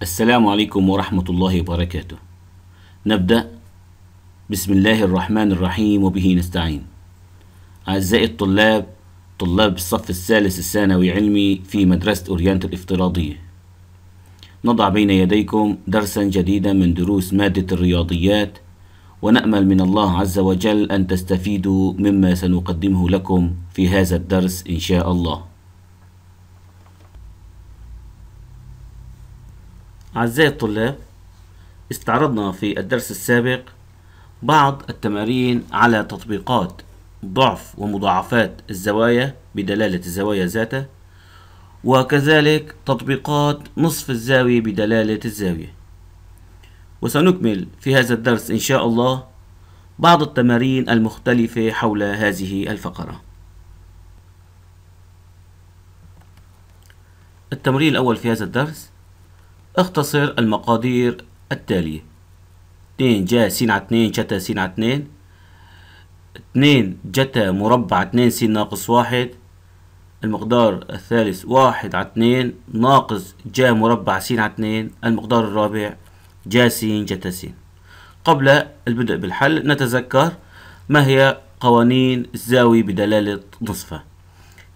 السلام عليكم ورحمة الله وبركاته نبدأ بسم الله الرحمن الرحيم وبه نستعين أعزائي الطلاب طلاب الصف الثالث الثانوي علمي في مدرسة أورينت الافتراضية نضع بين يديكم درسا جديدا من دروس مادة الرياضيات ونأمل من الله عز وجل أن تستفيدوا مما سنقدمه لكم في هذا الدرس إن شاء الله أعزائي الطلاب استعرضنا في الدرس السابق بعض التمارين على تطبيقات ضعف ومضاعفات الزوايا بدلالة الزوايا ذاتها وكذلك تطبيقات نصف الزاوية بدلالة الزاوية وسنكمل في هذا الدرس إن شاء الله بعض التمارين المختلفة حول هذه الفقرة التمرين الأول في هذا الدرس اختصر المقادير التالية اتنين جا سين على اتنين جتا سين على اتنين اتنين جتا مربع اتنين سين ناقص واحد المقدار الثالث واحد على اتنين ناقص جا مربع سين على اتنين المقدار الرابع جا سين جتا سين قبل البدء بالحل نتذكر ما هي قوانين الزاوية بدلالة نصفها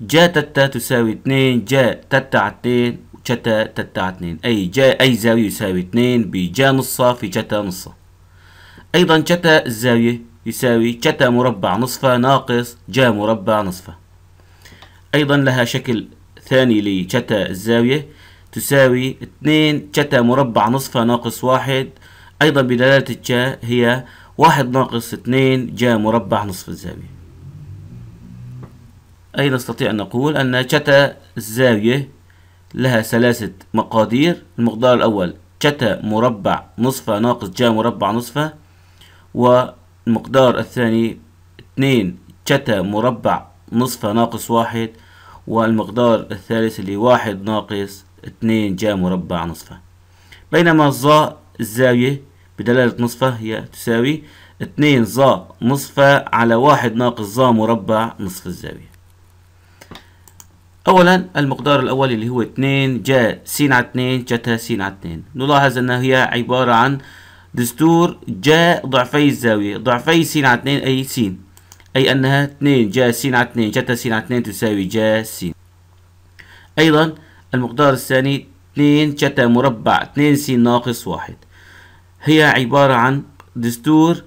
جا تتا تساوي اتنين جا تتا على اتنين جتا تتا اثنين أي جا أي زاوية يساوي اثنين بجا نصها في جتا نصها أيضا جتا الزاوية يساوي جتا مربع نصفه ناقص جا مربع نصفه أيضا لها شكل ثاني لجتا الزاوية تساوي اثنين جتا مربع نصفه ناقص واحد أيضا بدلالة الجا هي واحد ناقص اثنين جا مربع نصف الزاوية أي نستطيع أن نقول أن جتا الزاوية لها ثلاثة مقادير المقدار الأول جتا مربع نصفة ناقص جا مربع نصفة والمقدار الثاني اتنين جتا مربع نصفة ناقص واحد والمقدار الثالث اللي واحد ناقص اتنين جا مربع نصفة بينما ظا الزاوية بدلالة نصفة هي تساوي اتنين ظا نصفة على واحد ناقص ظا مربع نصف الزاوية اولا المقدار الاولي اللي هو 2 جا س على 2 جتا س على 2 نلاحظ انها هي عبارة عن دستور جا ضعفي الزاوية ضعفي س على 2 أي س أي أنها 2 جا س على 2 جتا س على 2 تساوي جا س أيضا المقدار الثاني 2 جتا مربع 2 س ناقص 1 هي عبارة عن دستور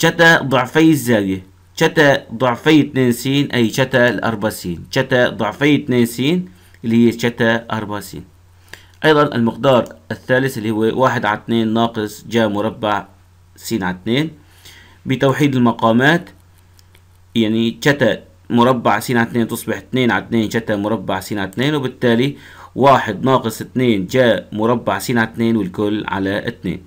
جتا ضعفي الزاوية شتا ضعفي 2 س أي شتا الأربع س شتا ضعفي 2 س اللي هي شتا 4 س أيضا المقدار الثالث اللي هو واحد على 2 ناقص جا مربع س على 2 بتوحيد المقامات يعني شتا مربع س على 2 تصبح 2 على 2 شتا مربع س على 2 وبالتالي واحد ناقص 2 جا مربع س على 2 والكل على 2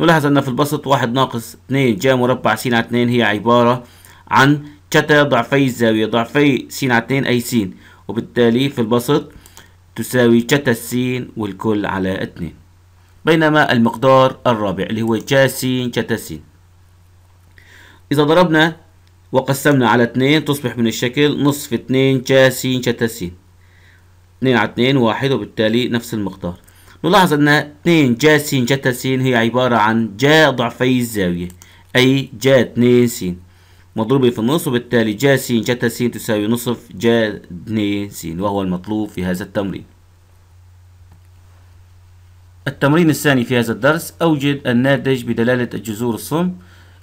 نلاحظ أن في البسط واحد ناقص 2 جا مربع س على 2 هي عبارة عن كتا ضعفي الزاوية ضعفي سين على سينعتين أي سين وبالتالي في البسط تساوي كتا السين والكل على اثنين بينما المقدار الرابع اللي هو جا سين كتا سين إذا ضربنا وقسمنا على اثنين تصبح من الشكل نصف اثنين جا سين كتا سين اثنين على اثنين واحد وبالتالي نفس المقدار نلاحظ أن اثنين جا سين جتا سين هي عبارة عن جا ضعفي الزاوية أي جا اثنين سين مضروبة في النص وبالتالي جا س جتا س تساوي نصف جا 2 س وهو المطلوب في هذا التمرين التمرين الثاني في هذا الدرس أوجد الناتج بدلالة الجذور الصم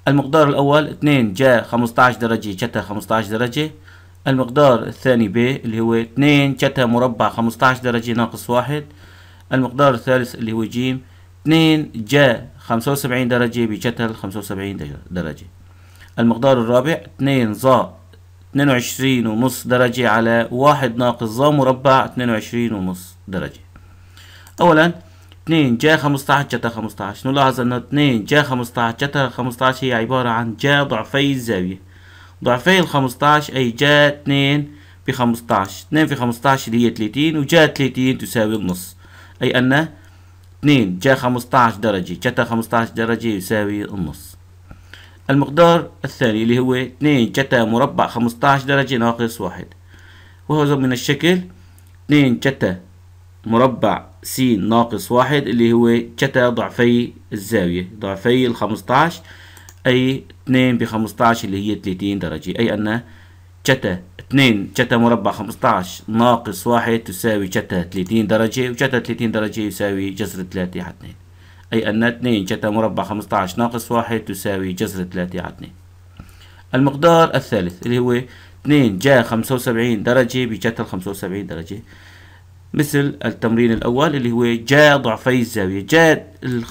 المقدار الأول 2 جا 15 درجة جتا 15 درجة المقدار الثاني ب اللي هو 2 جتا مربع 15 درجة ناقص 1. المقدار الثالث اللي هو ج 2 جا 75 درجة بجتا 75 درجة المقدار الرابع 2 ظا 22 ونص درجة على واحد ناقص ظا مربع 22 ونص درجة أولا 2 جا 15 جتا 15 نلاحظ أن 2 جا 15 جتا 15 هي عبارة عن جا ضعفي الزاوية ضعفي ال 15 أي جا 2 في 15 2 في 15 اللي هي 30 وجا 30 تساوي النص أي أن 2 جا 15 درجة جتا 15 درجة يساوي النص المقدار الثاني اللي هو 2 جتا مربع 15 درجة ناقص واحد وهو من الشكل 2 جتا مربع س ناقص واحد اللي هو جتا ضعفي الزاوية ضعفي الخمسطعش أي 2 بخمسطعش اللي هي 30 درجة أي أن جتا 2 جتا مربع 15 ناقص واحد تساوي جتا 30 درجة وجتا 30 درجة يساوي جذر 3 على 2 أي أن 2 جتا مربع 15 ناقص 1 تساوي جذر 3 على 2 المقدار الثالث اللي هو 2 جا 75 درجة بجتا 75 درجة مثل التمرين الأول اللي هو جا ضعفي الزاوية جا 2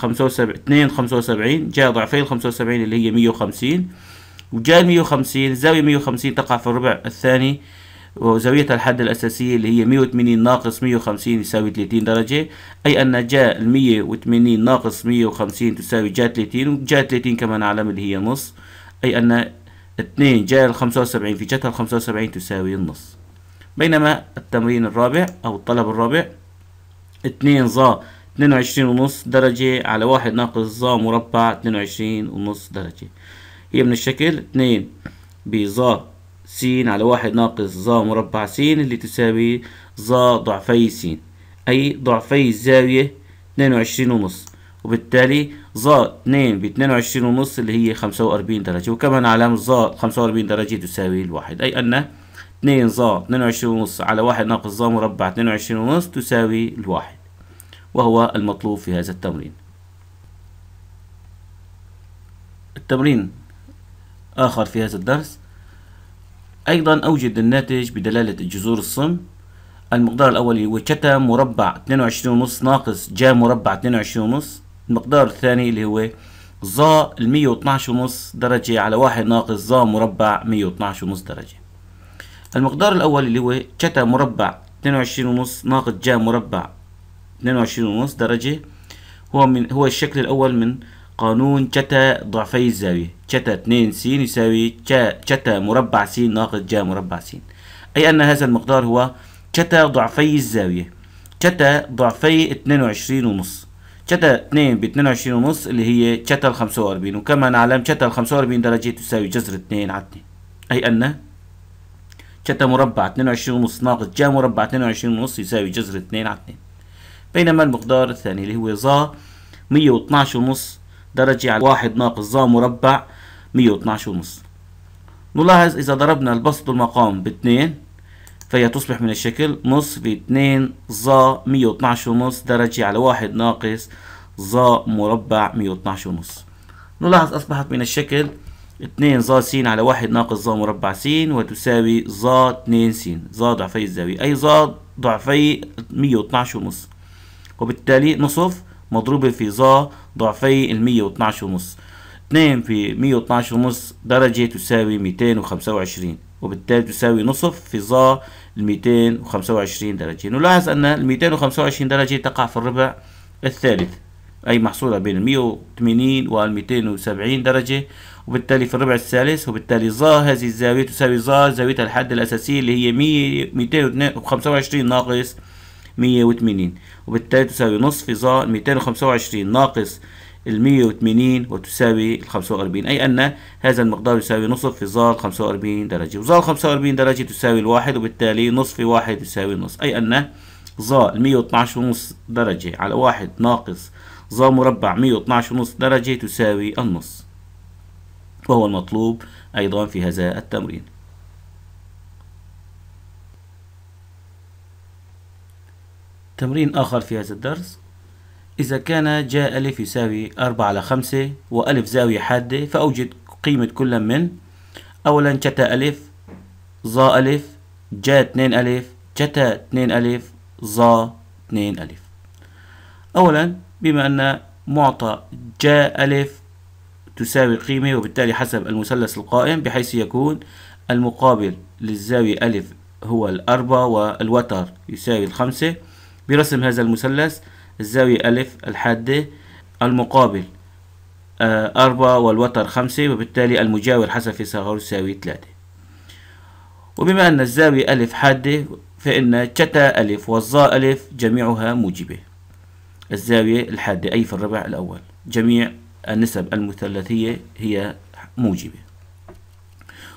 75 جا ضعفي 75 اللي هي 150 وجا 150 الزاوية 150 تقع في الربع الثاني وزاوية الحد الأساسية اللي هي 180 ناقص 150 يساوي 30 درجة أي أن جا 180 ناقص 150 تساوي جا 30 وجا 30 كمان علامة اللي هي نص أي أن 2 جا 75 في جهتها 75 تساوي النص بينما التمرين الرابع أو الطلب الرابع 2 ظا 22 ونص درجة على 1 ناقص ظا مربع 22 ونص درجة هي من الشكل 2 بظا س على واحد ناقص ظ مربع س اللي تساوي ظ ضعفي س أي ضعفي الزاوية اثنين وعشرين ونص وبالتالي ظ اتنين باتنين وعشرين ونص اللي هي خمسة وأربعين درجة وكمان علامة ظ خمسة وأربعين درجة تساوي الواحد أي أن اثنين ظ اثنين وعشرين ونص على واحد ناقص ظ مربع اثنين وعشرين ونص تساوي الواحد وهو المطلوب في هذا التمرين التمرين آخر في هذا الدرس أيضا أوجد الناتج بدلالة الجذور الصم المقدار الأول اللي هو كتا مربع 22.5 ناقص جا مربع 22.5 المقدار الثاني اللي هو ظا 112.5 درجة على واحد ناقص ظا مربع 112.5 درجة المقدار الأول اللي هو كتا مربع 22.5 ناقص جا مربع 22.5 درجة هو من هو الشكل الأول من قانون تشتا ضعفي الزاوية تشتا 2 س يساوي تشتا مربع س ناقص جا مربع س أي أن هذا المقدار هو تشتا ضعفي الزاوية تشتا ضعفي 22 ونص تشتا 2 ب 22 ونص اللي هي تشتا 45 وكما نعلم تشتا 45 درجة تساوي جذر 2 على 2 أي أن تشتا مربع 22 ونص ناقص جا مربع 22 ونص يساوي جذر 2 على 2 بينما المقدار الثاني اللي هو ظا 112 ونص درجة على واحد ناقص ظا مربع مية واتناش ونص نلاحظ إذا ضربنا البسط المقام باتنين فهي تصبح من الشكل نص في اتنين ظا مية واتناش ونص درجة على واحد ناقص ظا مربع مية واتناش ونص نلاحظ أصبحت من الشكل اتنين ظا س على واحد ناقص ظا مربع س وتساوي ظا اتنين س ظا ضعفي الزاوية أي ظا ضعفي مية واتناش ونص وبالتالي نصف مضروبة في ظا ضعفي المية واتناش ونص اتنين في مية واتناش ونص درجة تساوي ميتين وخمسة وعشرين وبالتالي تساوي نصف في ظا الميتين وخمسة وعشرين درجة نلاحظ أن الميتين وخمسة وعشرين درجة تقع في الربع الثالث أي محصورة بين المية وثمانين والميتين وسبعين درجة وبالتالي في الربع الثالث وبالتالي ظا هذه الزاوية تساوي ظا زاويتها الحد الأساسي اللي هي مية ميتين وخمسة وعشرين ناقص 180 وبالتالي تساوي نصف ظا 225 ناقص ال 180 وتساوي ال 45 أي أن هذا المقدار يساوي نصف في ظا 45 درجة وظا 45 درجة تساوي الواحد وبالتالي نصف في واحد يساوي نص أي أن ظا 112 ونص درجة على واحد ناقص ظا مربع 112 ونص درجة تساوي النص وهو المطلوب أيضا في هذا التمرين تمرين آخر في هذا الدرس إذا كان جاء ألف يساوي أربعة على خمسة وألف زاوية حادة فأوجد قيمة كل من أولا جتا ألف ظا ألف جا اتنين ألف جتا اتنين ألف ظا اتنين ألف أولا بما أن معطى جا ألف تساوي قيمة وبالتالي حسب المثلث القائم بحيث يكون المقابل للزاوية ألف هو الأربعة والوتر يساوي الخمسة برسم هذا المثلث الزاوية ألف الحادة المقابل آه، أربعة والوتر خمسة وبالتالي المجاور حسب صغره يساوي ثلاثة وبما أن الزاوية ألف حادة فإن تشتا ألف والظا ألف جميعها موجبة الزاوية الحادة أي في الربع الأول جميع النسب المثلثية هي موجبة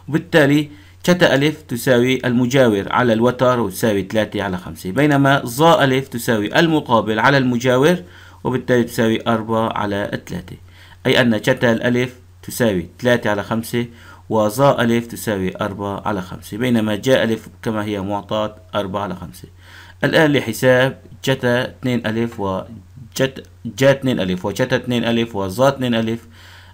وبالتالي كتا ألف تساوي المجاور على الوتر وتساوي 3 على 5 بينما ظا ألف تساوي المقابل على المجاور وبالتالي تساوي 4 على 3 أي أن كتا الألف تساوي 3 على 5 وظا ألف تساوي 4 على 5 بينما جا ألف كما هي معطاة 4 على 5 الآن لحساب جتا 2 ألف وجت جا 2 ألف وجتا 2 ألف وظا 2 ألف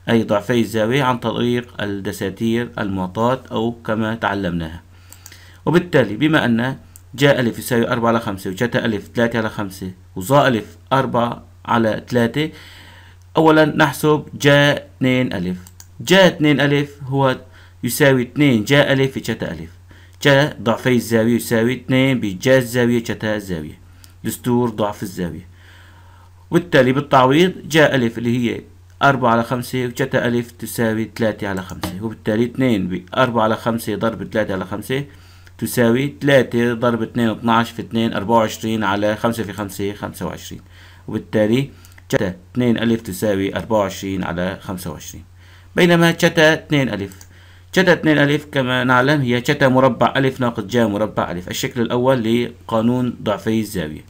أي ضعفي الزاوية عن طريق الدساتير المعطاة أو كما تعلمناها وبالتالي بما أن جاء ألف يساوي أربعة على خمسة وجاء ألف تلاتة على خمسة وظا ألف أربعة على تلاتة أولا نحسب جاء اثنين ألف جاء اثنين ألف هو يساوي اثنين جاء ألف جتا ألف جاء ضعفي الزاوية يساوي اثنين بجاء الزاوية جتا الزاوية دستور ضعف الزاوية وبالتالي بالتعويض جاء ألف اللي هي أربعة على خمسة وجتا ألف تساوي تلاتة على خمسة وبالتالي اتنين بأربعة على خمسة ضرب تلاتة على خمسة تساوي تلاتة ضرب اتنين اتناعش في اتنين أربعة وعشرين على خمسة في خمسة خمسة وعشرين وبالتالي جتا اتنين ألف تساوي أربعة وعشرين على خمسة وعشرين بينما جتا اتنين ألف جتا اتنين ألف كما نعلم هي جتا مربع ألف ناقص جا مربع ألف الشكل الأول لقانون ضعفي الزاوية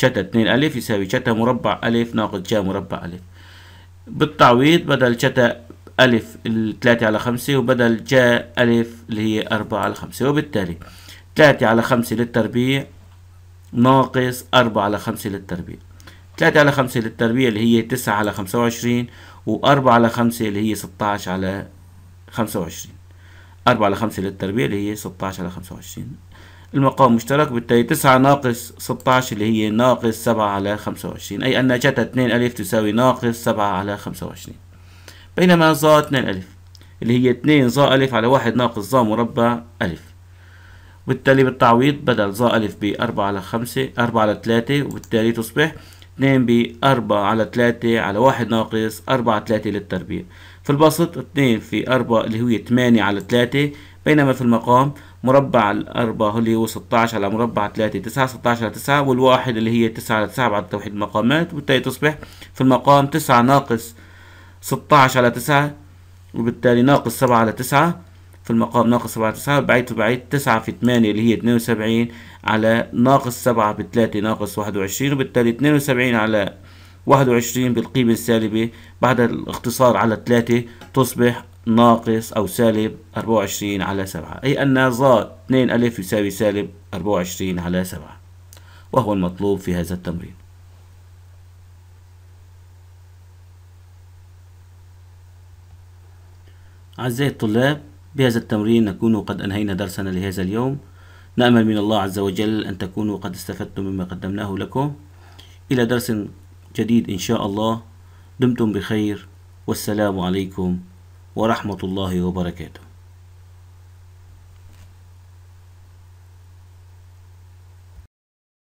جتا اتنين ألف يساوي جتا مربع ألف ناقص جا مربع ألف بالتعويض بدل جتا ألف الثلاثة على خمسة وبدل جا ألف اللي هي أربعة على خمسة وبالتالي تلاتة على خمسة للتربيع ناقص أربعة على خمسة للتربيع تلاتة على خمسة للتربيع اللي هي تسعة على خمسة وعشرين وأربعة على خمسة اللي هي ستاعش على خمسة وعشرين أربعة على خمسة للتربيع اللي هي ستاعش على خمسة وعشرين المقام مشترك بالتالي تسعة ناقص ستاشر اللي هي ناقص سبعة على خمسة وعشرين أي أن جتا اتنين ألف تساوي ناقص سبعة على خمسة وعشرين بينما ظا اتنين ألف اللي هي اتنين ظا ألف على واحد ناقص ظا مربع ألف وبالتالي بالتعويض بدل ظا ألف بأربعة على خمسة أربعة على تلاتة وبالتالي تصبح اتنين بأربعة على تلاتة على واحد ناقص أربعة تلاتة للتربيع في البسط اتنين في أربعة اللي هي تمانية على تلاتة بينما في المقام مربع الأربعة اللي هو 16 على مربع 3 9 16 على 9 والواحد اللي هي 9 على 9 بعد توحيد المقامات وبالتالي تصبح في المقام 9 ناقص 16 على 9 وبالتالي ناقص 7 على 9 في المقام ناقص 7 على 9 بعيد في بعيد 9 في 8 اللي هي 72 على ناقص 7 ب 3 ناقص 21 وبالتالي 72 على 21 بالقيمة السالبة بعد الاختصار على 3 تصبح ناقص أو سالب 24 على 7 أي أن ظا 2 ألف يساوي سالب 24 على 7 وهو المطلوب في هذا التمرين أعزائي الطلاب بهذا التمرين نكون قد أنهينا درسنا لهذا اليوم نأمل من الله عز وجل أن تكونوا قد استفدتم مما قدمناه لكم إلى درس جديد إن شاء الله دمتم بخير والسلام عليكم ورحمة الله وبركاته